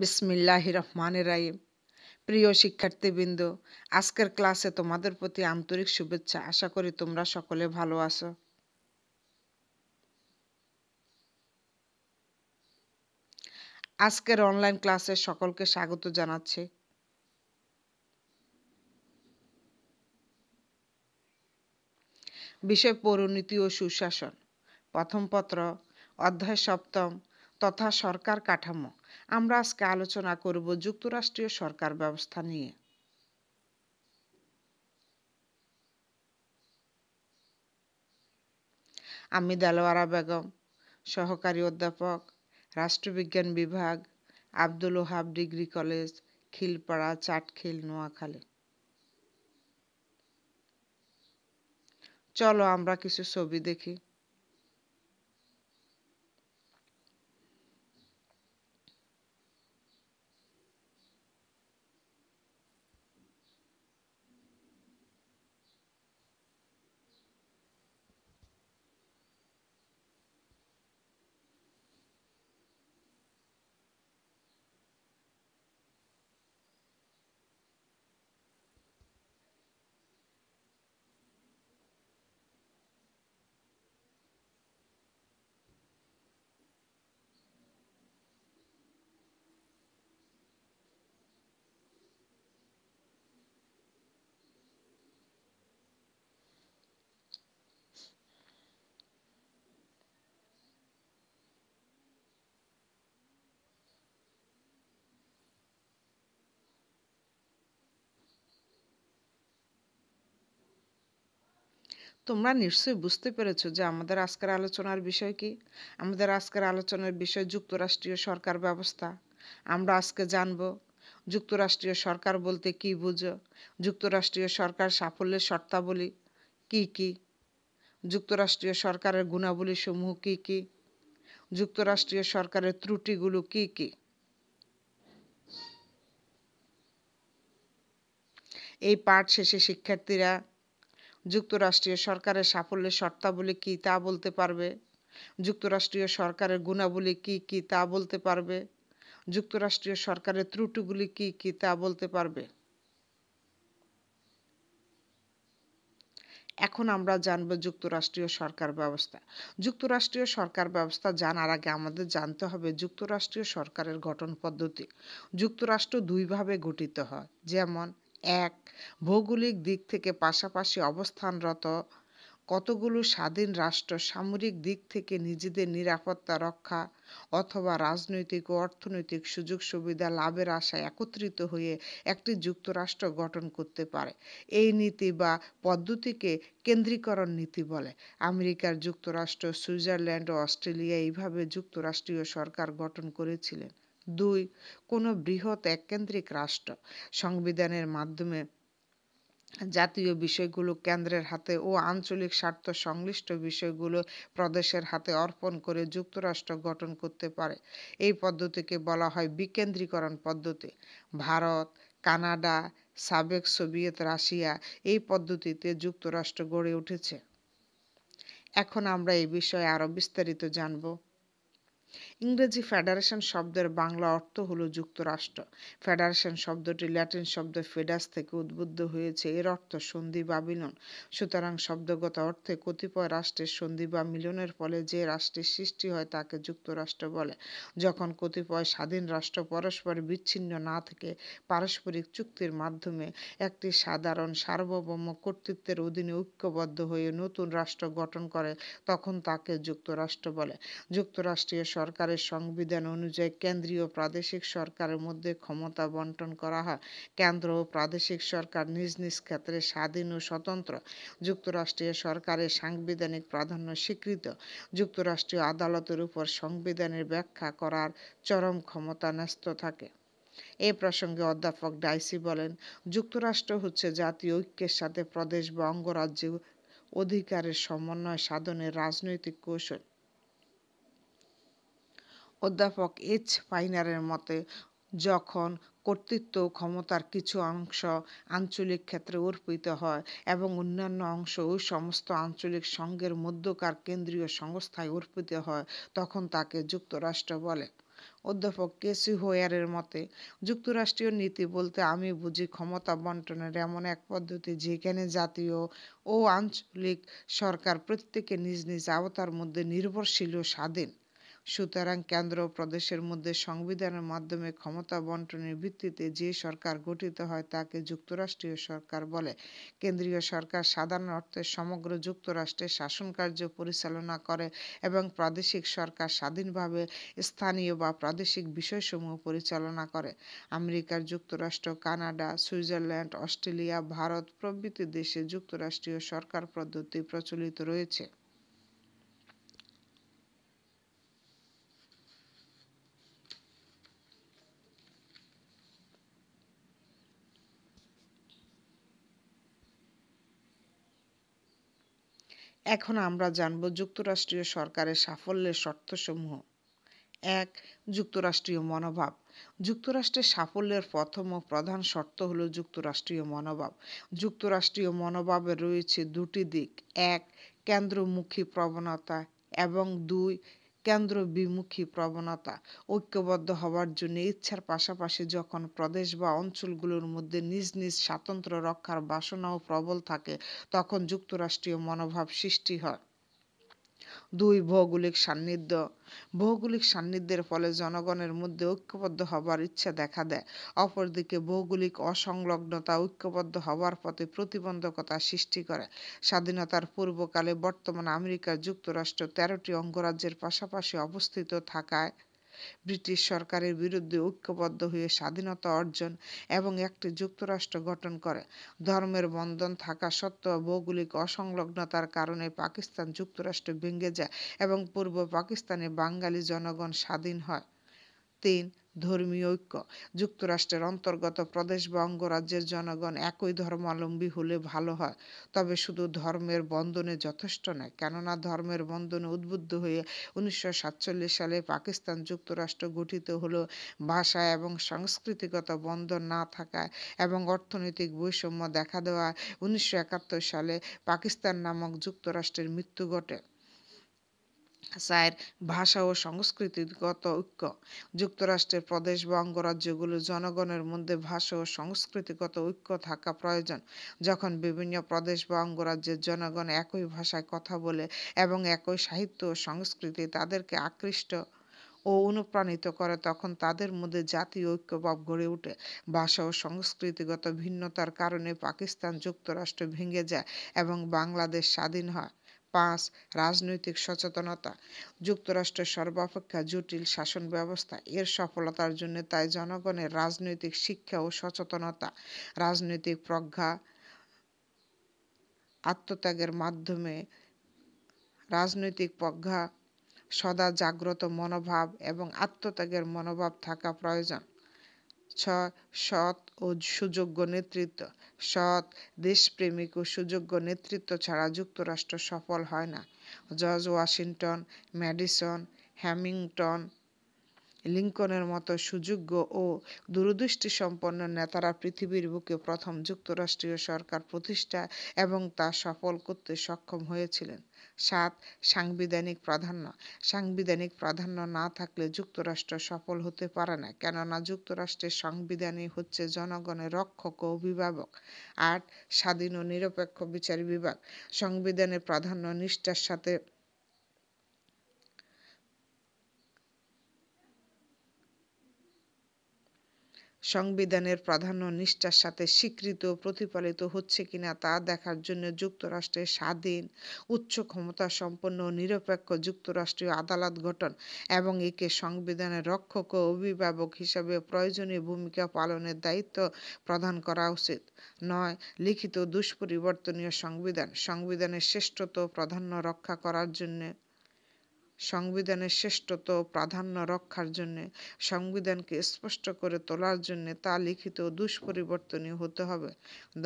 বিসমিল্লাহ রহমান রাহিম প্রিয় শিক্ষার্থীবৃন্দ আজকের ক্লাসে তোমাদের প্রতি আন্তরিক শুভেচ্ছা আশা করি তোমরা সকলে ভালো আছো আজকের অনলাইন ক্লাসে সকলকে স্বাগত জানাচ্ছি বিষয় পরিণতি ও সুশাসন প্রথম পত্র অধ্যায় সপ্তম তথা সরকার কাঠামো আমরা আজকে আলোচনা করব যুক্তরাষ্ট্রীয় সরকার ব্যবস্থা নিয়ে আমি দেলোয়ারা বেগম সহকারী অধ্যাপক রাষ্ট্রবিজ্ঞান বিভাগ আব্দুল ওহাব ডিগ্রি কলেজ খিলপাড়া চাটখিল নোয়াখালী চলো আমরা কিছু ছবি দেখি তোমরা নিশ্চয়ই বুঝতে পেরেছ যে আমাদের আজকের আলোচনার বিষয় কি আমাদের আজকের আলোচনার বিষয় যুক্তরাষ্ট্রীয় সরকার ব্যবস্থা আমরা আজকে জানব যুক্তরাষ্ট্রীয় সরকার বলতে কি বুঝো যুক্তরাষ্ট্রীয় সরকার সাফল্যের শর্তাবলী কি কি যুক্তরাষ্ট্রীয় সরকারের গুণাবলী সমূহ কি কি যুক্তরাষ্ট্রীয় সরকারের ত্রুটিগুলো কি কি এই পাঠ শেষে শিক্ষার্থীরা যুক্তরাষ্ট্রীয় সরকারের সাফল্যের শর্তাবলী কী তা বলতে পারবে যুক্তরাষ্ট্রীয় সরকারের গুণাবলী কী কী তা বলতে পারবে যুক্তরাষ্ট্রীয় সরকারের ত্রুটিগুলি কী কী তা বলতে পারবে এখন আমরা জানব যুক্তরাষ্ট্রীয় সরকার ব্যবস্থা যুক্তরাষ্ট্রীয় সরকার ব্যবস্থা জানার আগে আমাদের জানতে হবে যুক্তরাষ্ট্রীয় সরকারের গঠন পদ্ধতি যুক্তরাষ্ট্র দুইভাবে গঠিত হয় যেমন এক ভৌগোলিক দিক থেকে পাশাপাশি অবস্থানরত কতগুলো স্বাধীন রাষ্ট্র সামরিক দিক থেকে নিজেদের নিরাপত্তা রক্ষা অথবা রাজনৈতিক ও অর্থনৈতিক সুযোগ সুবিধা লাভের আশায় একত্রিত হয়ে একটি যুক্তরাষ্ট্র গঠন করতে পারে এই নীতি বা পদ্ধতিকে কেন্দ্রীকরণ নীতি বলে আমেরিকার যুক্তরাষ্ট্র সুইজারল্যান্ড ও অস্ট্রেলিয়া এইভাবে যুক্তরাষ্ট্রীয় সরকার গঠন করেছিলেন দুই কোনো বৃহৎ এককেন্দ্রিক রাষ্ট্র সংবিধানের মাধ্যমে জাতীয় বিষয়গুলো কেন্দ্রের হাতে ও আঞ্চলিক স্বার্থ সংশ্লিষ্ট বিষয়গুলো প্রদেশের হাতে অর্পণ করে যুক্তরাষ্ট্র গঠন করতে পারে এই পদ্ধতিকে বলা হয় বিকেন্দ্রীকরণ পদ্ধতি ভারত কানাডা সাবেক সোভিয়েত রাশিয়া এই পদ্ধতিতে যুক্তরাষ্ট্র গড়ে উঠেছে এখন আমরা এই বিষয়ে আরও বিস্তারিত জানব ইংরেজি ফেডারেশন শব্দের বাংলা অর্থ হলো যুক্তরাষ্ট্র ফেডারেশন শব্দটি ল্যাটিন শব্দ ফেডাস থেকে উদ্বুদ্ধ হয়েছে এর অর্থ সন্ধি বা মিলন সুতরাং শব্দগত অর্থে কতিপয় রাষ্ট্রের সন্ধি বা মিলনের ফলে যে রাষ্ট্রের সৃষ্টি হয় তাকে যুক্তরাষ্ট্র বলে যখন কতিপয় স্বাধীন রাষ্ট্র পরস্পর বিচ্ছিন্ন না থেকে পারস্পরিক চুক্তির মাধ্যমে একটি সাধারণ সার্বভৌম কর্তৃত্বের অধীনে ঐক্যবদ্ধ হয়ে নতুন রাষ্ট্র গঠন করে তখন তাকে যুক্তরাষ্ট্র বলে যুক্তরাষ্ট্রীয় সরকার সরকারের সংবিধান অনুযায়ী কেন্দ্রীয় প্রাদেশিক সরকারের মধ্যে ক্ষমতা বন্টন করা হয় কেন্দ্র ও প্রাদেশিক সরকার নিজ নিজ ক্ষেত্রে স্বাধীন ও স্বতন্ত্র যুক্তরাষ্ট্রীয় সরকারের সাংবিধানিক প্রাধান্য স্বীকৃত যুক্তরাষ্ট্রীয় আদালতের উপর সংবিধানের ব্যাখ্যা করার চরম ক্ষমতা ন্যস্ত থাকে এ প্রসঙ্গে অধ্যাপক ডাইসি বলেন যুক্তরাষ্ট্র হচ্ছে জাতীয় ঐক্যের সাথে প্রদেশ বা অঙ্গরাজ্যে অধিকারের সমন্বয় সাধনের রাজনৈতিক কৌশল অধ্যাপক এইচ ফাইনারের মতে যখন কর্তৃত্ব ক্ষমতার কিছু অংশ আঞ্চলিক ক্ষেত্রে অর্পিত হয় এবং অন্যান্য অংশ ওই সমস্ত আঞ্চলিক সংঘের মধ্যকার কেন্দ্রীয় সংস্থায় অর্পিত হয় তখন তাকে যুক্তরাষ্ট্র বলে অধ্যাপক কেসি হোয়ারের মতে যুক্তরাষ্ট্রীয় নীতি বলতে আমি বুঝি ক্ষমতা বন্টনের এমন এক পদ্ধতি যেখানে জাতীয় ও আঞ্চলিক সরকার প্রত্যেকে নিজ নিজ আওতার মধ্যে নির্ভরশীল ও স্বাধীন সুতরাং কেন্দ্র ও প্রদেশের মধ্যে সংবিধানের মাধ্যমে ক্ষমতা বন্টনের ভিত্তিতে যে সরকার গঠিত হয় তাকে যুক্তরাষ্ট্রীয় সরকার বলে কেন্দ্রীয় সরকার সাধারণ অর্থে সমগ্র যুক্তরাষ্ট্রে শাসনকার্য পরিচালনা করে এবং প্রাদেশিক সরকার স্বাধীনভাবে স্থানীয় বা প্রাদেশিক বিষয়সমূহ পরিচালনা করে আমেরিকার যুক্তরাষ্ট্র কানাডা সুইজারল্যান্ড অস্ট্রেলিয়া ভারত প্রভৃতি দেশে যুক্তরাষ্ট্রীয় সরকার পদ্ধতি প্রচলিত রয়েছে এখন আমরা জানব যুক্তরাষ্ট্রীয় সরকারের সাফল্যের শর্তসমূহ এক যুক্তরাষ্ট্রীয় মনোভাব যুক্তরাষ্ট্রের সাফল্যের প্রথম ও প্রধান শর্ত হল যুক্তরাষ্ট্রীয় মনোভাব যুক্তরাষ্ট্রীয় মনোভাবে রয়েছে দুটি দিক এক কেন্দ্রমুখী প্রবণতা এবং দুই কেন্দ্র বিমুখী প্রবণতা ঐক্যবদ্ধ হওয়ার জন্য ইচ্ছার পাশাপাশি যখন প্রদেশ বা অঞ্চলগুলোর মধ্যে নিজ নিজ স্বাতন্ত্র্য রক্ষার বাসনাও প্রবল থাকে তখন যুক্তরাষ্ট্রীয় মনোভাব সৃষ্টি হয় দুই ভৌগোলিক সান্নিধ্য ভৌগোলিক সান্নিধ্যের ফলে জনগণের মধ্যে ঐক্যবদ্ধ হবার ইচ্ছা দেখা দেয় অপরদিকে ভৌগোলিক অসংলগ্নতা ঐক্যবদ্ধ হবার পথে প্রতিবন্ধকতা সৃষ্টি করে স্বাধীনতার পূর্বকালে বর্তমান আমেরিকা যুক্তরাষ্ট্র তেরোটি অঙ্গরাজ্যের পাশাপাশি অবস্থিত থাকায় ব্রিটিশ সরকারের বিরুদ্ধে ঐক্যবদ্ধ হয়ে স্বাধীনতা অর্জন এবং একটি যুক্তরাষ্ট্র গঠন করে ধর্মের বন্ধন থাকা সত্ত্বেও ভৌগোলিক অসংলগ্নতার কারণে পাকিস্তান যুক্তরাষ্ট্র ভেঙে যায় এবং পূর্ব পাকিস্তানে বাঙালি জনগণ স্বাধীন হয় তিন ধর্মীয় ঐক্য যুক্তরাষ্ট্রের অন্তর্গত প্রদেশ বা অঙ্গরাজ্যের জনগণ একই ধর্মাবলম্বী হলে ভালো হয় তবে শুধু ধর্মের বন্ধনে যথেষ্ট নয় কেননা ধর্মের বন্ধনে উদ্বুদ্ধ হয়ে উনিশশো সালে পাকিস্তান যুক্তরাষ্ট্র গঠিত হলেও ভাষা এবং সাংস্কৃতিগত বন্ধন না থাকায় এবং অর্থনৈতিক বৈষম্য দেখা দেওয়ায় উনিশশো সালে পাকিস্তান নামক যুক্তরাষ্ট্রের মৃত্যু ঘটে সাইর ভাষা ও সংস্কৃতিগত ঐক্য যুক্তরাষ্ট্রের প্রদেশ বা অঙ্গরাজ্যগুলোর জনগণের মধ্যে ভাষা ও সংস্কৃতিগত ঐক্য থাকা প্রয়োজন যখন বিভিন্ন প্রদেশ বা অঙ্গরাজ্যের জনগণ একই ভাষায় কথা বলে এবং একই সাহিত্য ও সংস্কৃতি তাদেরকে আকৃষ্ট ও অনুপ্রাণিত করে তখন তাদের মধ্যে জাতীয় ঐক্যভাব গড়ে ওঠে ভাষা ও সংস্কৃতিগত ভিন্নতার কারণে পাকিস্তান যুক্তরাষ্ট্র ভেঙে যায় এবং বাংলাদেশ স্বাধীন হয় পাঁচ রাজনৈতিক সচেতনতা যুক্তরাষ্ট্রের সর্বাপেক্ষা জটিল শাসন ব্যবস্থা এর সফলতার জন্য তাই জনগণের রাজনৈতিক শিক্ষা ও সচেতনতা রাজনৈতিক প্রজ্ঞা আত্মত্যাগের মাধ্যমে রাজনৈতিক প্রজ্ঞা সদা জাগ্রত মনোভাব এবং আত্মত্যাগের মনোভাব থাকা প্রয়োজন ছয় সৎ ও সুযোগ্য নেতৃত্ব সৎ দেশপ্রেমিক ও সুযোগ্য নেতৃত্ব ছাড়া যুক্তরাষ্ট্র সফল হয় না জর্জ ওয়াশিংটন ম্যাডিসন হ্যামিংটন লিঙ্কনের মতো সুযোগ্য ও দূরদৃষ্টি সম্পন্ন নেতারা পৃথিবীর বুকে প্রথম যুক্তরাষ্ট্রীয় সরকার প্রতিষ্ঠা এবং তা সফল করতে সক্ষম হয়েছিলেন সাত সাংবিধানিক প্রাধান্য সাংবিধানিক প্রাধান্য না থাকলে যুক্তরাষ্ট্র সফল হতে পারে না কেননা যুক্তরাষ্ট্রের সংবিধানই হচ্ছে জনগণের রক্ষক ও অভিভাবক আট স্বাধীন ও নিরপেক্ষ বিচার বিভাগ সংবিধানের প্রাধান্য নিষ্ঠার সাথে সংবিধানের প্রাধান্য নিষ্ঠার সাথে স্বীকৃত প্রতিপালিত হচ্ছে কিনা তা দেখার জন্য যুক্তরাষ্ট্রের স্বাধীন উচ্চ ক্ষমতা সম্পন্ন নিরপেক্ষ যুক্তরাষ্ট্রীয় আদালত গঠন এবং একে সংবিধানের রক্ষক ও অভিভাবক হিসাবে প্রয়োজনীয় ভূমিকা পালনের দায়িত্ব প্রদান করা উচিত নয় লিখিত দুষ্পরিবর্তনীয় সংবিধান সংবিধানের শ্রেষ্ঠত্ব প্রাধান্য রক্ষা করার জন্যে সংবিধানের শ্রেষ্ঠত্ব প্রাধান্য রক্ষার জন্যে সংবিধানকে স্পষ্ট করে তোলার জন্যে তা লিখিত দুষ্পরিবর্তনীয় হতে হবে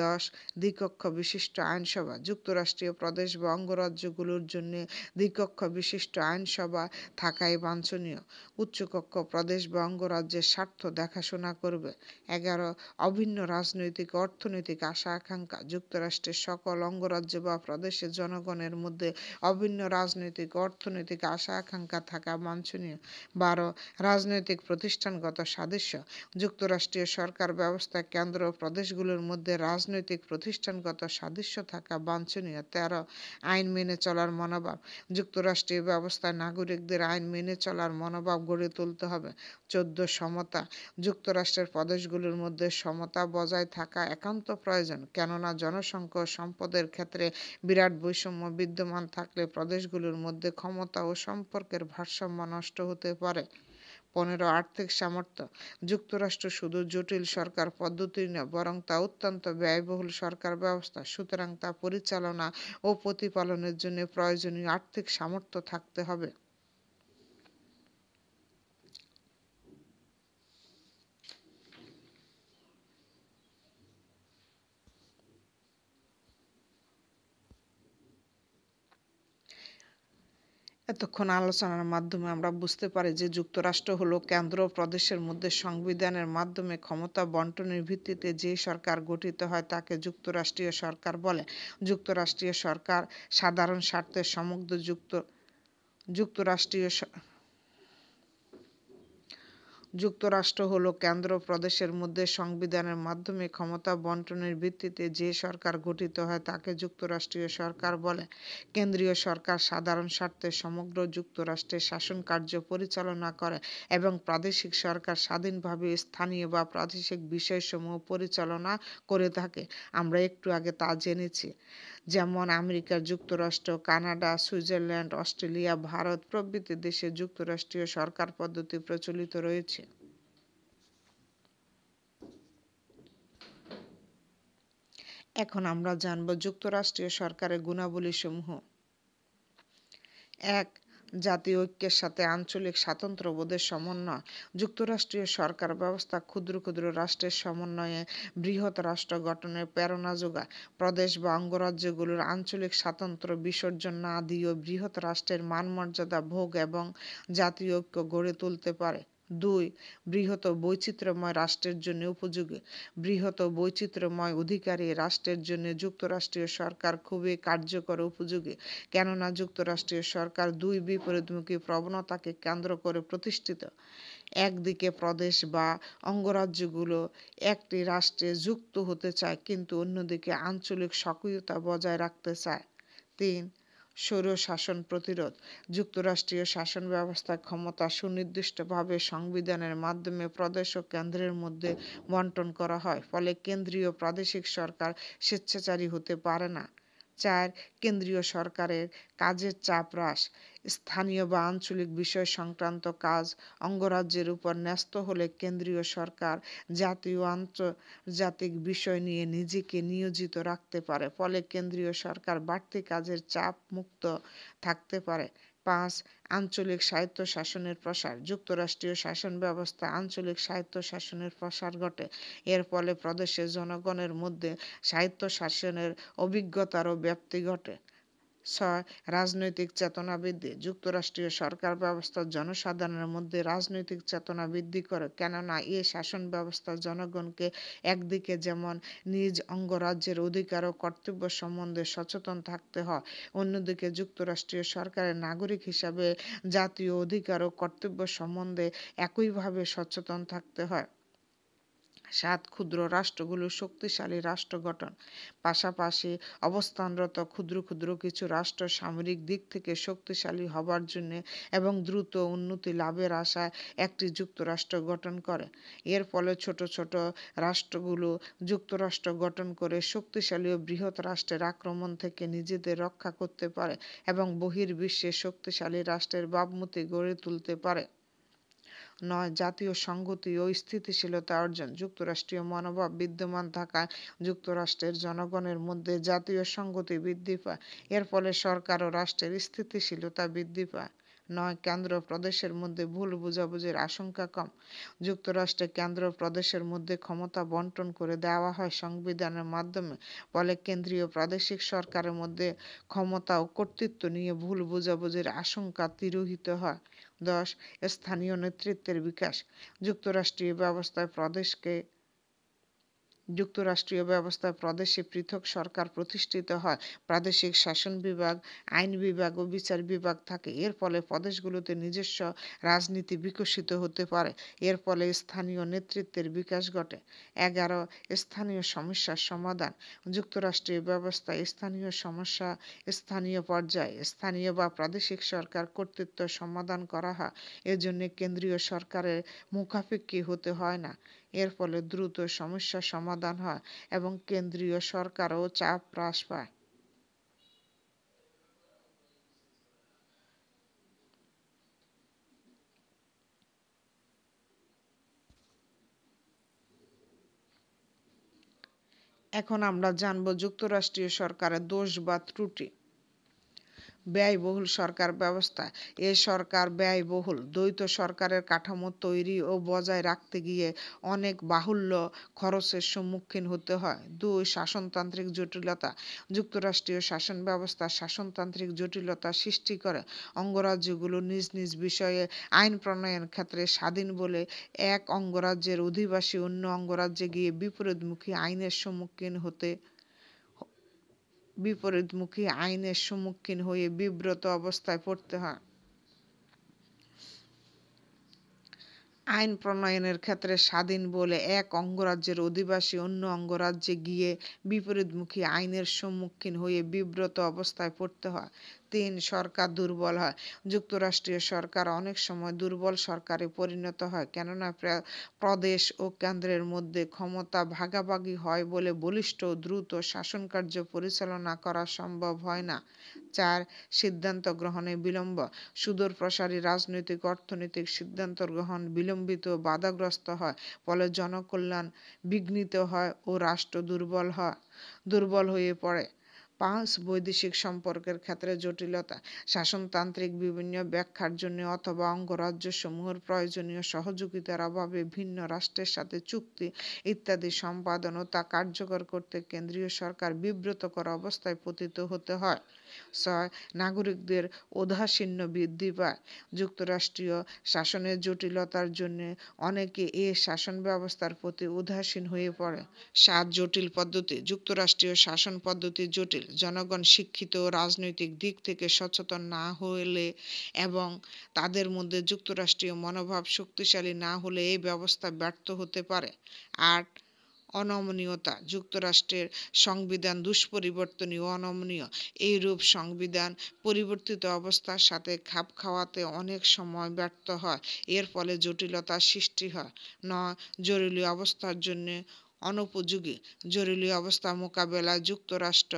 দশ দ্বিকক্ষ বিশিষ্ট আইনসভা যুক্তরাষ্ট্রীয় প্রদেশ বা অঙ্গরাজ্যগুলোর জন্য দ্বিকক্ষ বিশিষ্ট আইনসভা থাকাই বাঞ্ছনীয় উচ্চকক্ষ প্রদেশ বা অঙ্গরাজ্যের স্বার্থ দেখাশোনা করবে এগারো অভিন্ন রাজনৈতিক অর্থনৈতিক আশা আকাঙ্ক্ষা যুক্তরাষ্ট্রের সকল অঙ্গরাজ্য বা প্রদেশের জনগণের মধ্যে অভিন্ন রাজনৈতিক অর্থনৈতিক আশা আশা আকাঙ্ক্ষা থাকা বাঞ্ছনীয় বারো রাজনৈতিক প্রতিষ্ঠানগত সাদৃশ্য যুক্তরাষ্ট্রীয় সরকার ব্যবস্থা কেন্দ্র ও প্রদেশগুলোর মধ্যে রাজনৈতিক প্রতিষ্ঠানগত সাদৃশ্য থাকা বাঞ্ছনীয় তেরো আইন মেনে চলার মনোভাব যুক্তরাষ্ট্রীয় ব্যবস্থায় নাগরিকদের আইন মেনে চলার মনোভাব গড়ে তুলতে হবে চোদ্দ সমতা যুক্তরাষ্ট্রের প্রদেশগুলোর মধ্যে সমতা বজায় থাকা একান্ত প্রয়োজন কেননা জনসংখ্যা সম্পদের ক্ষেত্রে বিরাট বৈষম্য বিদ্যমান থাকলে প্রদেশগুলোর মধ্যে ক্ষমতা ও সম্পর্কের ভারসাম্য নষ্ট হতে পারে পনেরো আর্থিক সামর্থ্য যুক্তরাষ্ট্র শুধু জটিল সরকার পদ্ধতি নয় বরং তা অত্যন্ত ব্যয়বহুল সরকার ব্যবস্থা সুতরাং তা পরিচালনা ও প্রতিপালনের জন্য প্রয়োজনীয় আর্থিক সামর্থ্য থাকতে হবে এতক্ষণ আলোচনার মাধ্যমে আমরা বুঝতে পারি যে যুক্তরাষ্ট্র হলো কেন্দ্র প্রদেশের মধ্যে সংবিধানের মাধ্যমে ক্ষমতা বন্টনের ভিত্তিতে যে সরকার গঠিত হয় তাকে যুক্তরাষ্ট্রীয় সরকার বলে যুক্তরাষ্ট্রীয় সরকার সাধারণ স্বার্থে সমগ্র যুক্ত যুক্তরাষ্ট্রীয় যুক্তরাষ্ট্র হলো কেন্দ্র প্রদেশের মধ্যে সংবিধানের মাধ্যমে ক্ষমতা বন্টনের ভিত্তিতে যে সরকার গঠিত হয় তাকে যুক্তরাষ্ট্রীয় সরকার বলে কেন্দ্রীয় সরকার সাধারণ স্বার্থে সমগ্র যুক্তরাষ্ট্রের শাসন কার্য পরিচালনা করে এবং প্রাদেশিক সরকার স্বাধীনভাবে স্থানীয় বা প্রাদেশিক বিষয়সমূহ পরিচালনা করে থাকে আমরা একটু আগে তা জেনেছি যেমন আমেরিকা যুক্তরাষ্ট্র কানাডা সুইজারল্যান্ড অস্ট্রেলিয়া ভারত প্রভৃতি দেশে যুক্তরাষ্ট্রীয় সরকার পদ্ধতি প্রচলিত রয়েছে এখন আমরা জানব যুক্তরাষ্ট্রীয় সরকারের গুণাবলী সমূহ এক জাতীয় ঐক্যের সাথে আঞ্চলিক স্বাতন্ত্র্যবোধের সমন্বয় যুক্তরাষ্ট্রীয় সরকার ব্যবস্থা ক্ষুদ্র ক্ষুদ্র রাষ্ট্রের সমন্বয়ে বৃহৎ রাষ্ট্র গঠনের প্রেরণা যোগায় প্রদেশ বা অঙ্গরাজ্যগুলোর আঞ্চলিক স্বাতন্ত্র্য বিসর্জন না দিয়েও বৃহৎ রাষ্ট্রের মানমর্যাদা ভোগ এবং জাতীয় ঐক্য গড়ে তুলতে পারে দুই বৃহৎ বৈচিত্র্যময় রাষ্ট্রের জন্য উপযোগী বৃহৎ বৈচিত্র্যময় অধিকারী রাষ্ট্রের জন্য যুক্তরাষ্ট্রীয় সরকার খুবই কার্যকর উপযোগী কেননা যুক্তরাষ্ট্রীয় সরকার দুই বিপরীতমুখী প্রবণতাকে কেন্দ্র করে প্রতিষ্ঠিত একদিকে প্রদেশ বা অঙ্গরাজ্যগুলো একটি রাষ্ট্রে যুক্ত হতে চায় কিন্তু অন্যদিকে আঞ্চলিক সক্রিয়তা বজায় রাখতে চায় তিন সৌর শাসন প্রতিরোধ যুক্তরাষ্ট্রীয় শাসন ব্যবস্থা ক্ষমতা সুনির্দিষ্টভাবে সংবিধানের মাধ্যমে প্রদেশ ও কেন্দ্রের মধ্যে বন্টন করা হয় ফলে কেন্দ্রীয় প্রাদেশিক সরকার স্বেচ্ছাচারী হতে পারে না চার কেন্দ্রীয় সরকারের কাজের চাপ হ্রাস স্থানীয় বা আঞ্চলিক বিষয় সংক্রান্ত কাজ অঙ্গরাজ্যের উপর ন্যস্ত হলে কেন্দ্রীয় সরকার জাতীয় আন্তর্জাতিক বিষয় নিয়ে নিজেকে নিয়োজিত রাখতে পারে ফলে কেন্দ্রীয় সরকার বাড়তি কাজের চাপ মুক্ত থাকতে পারে পাঁচ আঞ্চলিক স্বায়ত্ত শাসনের প্রসার যুক্তরাষ্ট্রীয় শাসন ব্যবস্থা আঞ্চলিক স্বায়ত্তশাসনের শাসনের প্রসার ঘটে এর ফলে প্রদেশের জনগণের মধ্যে স্বায়ত্ত শাসনের অভিজ্ঞতারও ব্যাপ্তি ঘটে ছয় রাজনৈতিক চেতনা বৃদ্ধি যুক্তরাষ্ট্রীয় সরকার ব্যবস্থা জনসাধারণের মধ্যে রাজনৈতিক চেতনা বৃদ্ধি করে কেননা এ শাসন ব্যবস্থা জনগণকে একদিকে যেমন নিজ অঙ্গরাজ্যের অধিকার ও কর্তব্য সম্বন্ধে সচেতন থাকতে হয় অন্যদিকে যুক্তরাষ্ট্রীয় সরকারের নাগরিক হিসাবে জাতীয় অধিকার ও কর্তব্য সম্বন্ধে একইভাবে সচেতন থাকতে হয় সাত ক্ষুদ্র রাষ্ট্রগুলো শক্তিশালী রাষ্ট্র গঠন পাশাপাশি অবস্থানরত ক্ষুদ্র ক্ষুদ্র কিছু রাষ্ট্র সামরিক দিক থেকে শক্তিশালী হবার জন্য এবং দ্রুত উন্নতি লাভের আশায় একটি যুক্তরাষ্ট্র গঠন করে এর ফলে ছোট ছোট রাষ্ট্রগুলো যুক্তরাষ্ট্র গঠন করে শক্তিশালী ও বৃহৎ রাষ্ট্রের আক্রমণ থেকে নিজেদের রক্ষা করতে পারে এবং বহির্বিশ্বে শক্তিশালী রাষ্ট্রের ভাবমূর্তি গড়ে তুলতে পারে নয় জাতীয় সংহতি ও স্থিতিশীলতা অর্জন যুক্তরাষ্ট্রীয় মনোভাব বিদ্যমান থাকায় যুক্তরাষ্ট্রের জনগণের মধ্যে জাতীয় সংহতি বৃদ্ধি পায় এর ফলে সরকার ও রাষ্ট্রের স্থিতিশীলতা বৃদ্ধি পায় নয় কেন্দ্র প্রদেশের মধ্যে ভুল বোঝাবুঝির আশঙ্কা কম যুক্তরাষ্ট্রে কেন্দ্র প্রদেশের মধ্যে ক্ষমতা বন্টন করে দেওয়া হয় সংবিধানের মাধ্যমে ফলে কেন্দ্রীয় প্রাদেশিক সরকারের মধ্যে ক্ষমতা ও কর্তৃত্ব নিয়ে ভুল বোঝাবুঝির আশঙ্কা তিরোহিত হয় দশ স্থানীয় নেতৃত্বের বিকাশ যুক্তরাষ্ট্রীয় ব্যবস্থায় প্রদেশকে যুক্তরাষ্ট্রীয় ব্যবস্থায় প্রদেশে পৃথক সরকার প্রতিষ্ঠিত হয় প্রাদেশিক শাসন বিভাগ আইন বিভাগ ও বিচার বিভাগ থাকে এর ফলে প্রদেশগুলোতে নিজস্ব রাজনীতি বিকশিত হতে পারে এর ফলে স্থানীয় নেতৃত্বের বিকাশ ঘটে এগারো স্থানীয় সমস্যার সমাধান যুক্তরাষ্ট্রীয় ব্যবস্থা স্থানীয় সমস্যা স্থানীয় পর্যায়ে স্থানীয় বা প্রাদেশিক সরকার কর্তৃত্ব সমাধান করা হয় এজন্য কেন্দ্রীয় সরকারের মুখাপেক্ষী হতে হয় না এর ফলে দ্রুত সমস্যার সমাধান হয় এবং কেন্দ্রীয় সরকারও চাপ হ্রাস পায় এখন আমরা জানব যুক্তরাষ্ট্রীয় সরকারের দোষ বা ত্রুটি ব্যয়বহুল সরকার ব্যবস্থা এ সরকার ব্যয়বহুল দ্বৈত সরকারের কাঠামো তৈরি ও বজায় রাখতে গিয়ে অনেক বাহুল্য খরচের সম্মুখীন হতে হয় দুই শাসনতান্ত্রিক জটিলতা যুক্তরাষ্ট্রীয় শাসন ব্যবস্থা শাসনতান্ত্রিক জটিলতা সৃষ্টি করে অঙ্গরাজ্যগুলো নিজ নিজ বিষয়ে আইন প্রণয়ন ক্ষেত্রে স্বাধীন বলে এক অঙ্গরাজ্যের অধিবাসী অন্য অঙ্গরাজ্যে গিয়ে বিপরীতমুখী আইনের সম্মুখীন হতে বিপরীতমুখী আইনের সম্মুখীন হয়ে বিব্রত অবস্থায় পড়তে হয় আইন প্রণয়নের ক্ষেত্রে স্বাধীন বলে এক অঙ্গরাজ্যের অধিবাসী অন্য অঙ্গরাজ্যে গিয়ে বিপরীতমুখী আইনের সম্মুখীন হয়ে বিব্রত অবস্থায় পড়তে হয় তিন সরকার দুর্বল হয় যুক্তরাষ্ট্রীয় সরকার অনেক সময় দুর্বল সরকারে পরিণত হয় কেননা প্রদেশ ও কেন্দ্রের মধ্যে ক্ষমতা ভাগাভাগি হয় বলে বলিষ্ঠ দ্রুত শাসন কার্য পরিচালনা করা সম্ভব হয় না চার সিদ্ধান্ত গ্রহণে বিলম্ব সুদূর প্রসারী রাজনৈতিক অর্থনৈতিক সিদ্ধান্ত গ্রহণ বিলম্বিত বাধাগ্রস্ত হয় ফলে জনকল্যাণ বিঘ্নিত হয় ও রাষ্ট্র দুর্বল হয় দুর্বল হয়ে পড়ে পাঁচ বৈদেশিক সম্পর্কের ক্ষেত্রে জটিলতা শাসনতান্ত্রিক বিভিন্ন ব্যাখ্যার জন্য অথবা অঙ্গরাজ্যসমূহের প্রয়োজনীয় সহযোগিতার অভাবে ভিন্ন রাষ্ট্রের সাথে চুক্তি ইত্যাদি সম্পাদন ও তা কার্যকর করতে কেন্দ্রীয় সরকার বিব্রতকর অবস্থায় পতিত হতে হয় ছয় নাগরিকদের উদাসীন্য বৃদ্ধি পায় যুক্তরাষ্ট্রীয় শাসনের জটিলতার জন্য অনেকে এ শাসন ব্যবস্থার প্রতি উদাসীন হয়ে পড়ে সাত জটিল পদ্ধতি যুক্তরাষ্ট্রীয় শাসন পদ্ধতি জটিল জনগণ শিক্ষিত রাজনৈতিক দিক থেকে সচেতন না হলে এবং তাদের মধ্যে যুক্তরাষ্ট্রীয় মনোভাব শক্তিশালী না হলে এই ব্যবস্থা ব্যর্থ হতে পারে আট অনমনীয়তা যুক্তরাষ্ট্রের সংবিধান দুষ্পরিবর্তনীয় অনমনীয় এইরূপ সংবিধান পরিবর্তিত অবস্থার সাথে খাপ খাওয়াতে অনেক সময় ব্যর্থ হয় এর ফলে জটিলতা সৃষ্টি হয় নয় জরুরি অবস্থার জন্য অনুপযোগী জরুরি অবস্থা মোকাবেলা যুক্তরাষ্ট্র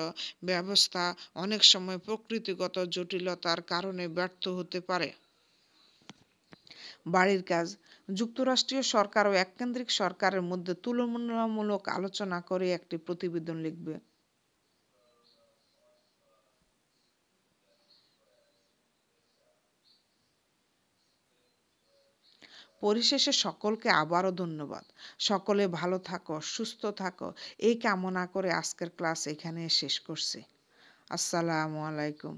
ব্যবস্থা অনেক সময় প্রকৃতিগত জটিলতার কারণে ব্যর্থ হতে পারে বাড়ির কাজ যুক্তরাষ্ট্রীয় সরকার ও এককেন্দ্রিক সরকারের মধ্যে তুলনামূলক আলোচনা করে একটি প্রতিবেদন লিখবে পরিশেষে সকলকে আবারও ধন্যবাদ সকলে ভালো থাকো সুস্থ থাকো এই কামনা করে আজকের ক্লাস এখানে শেষ করছি আসসালামু আলাইকুম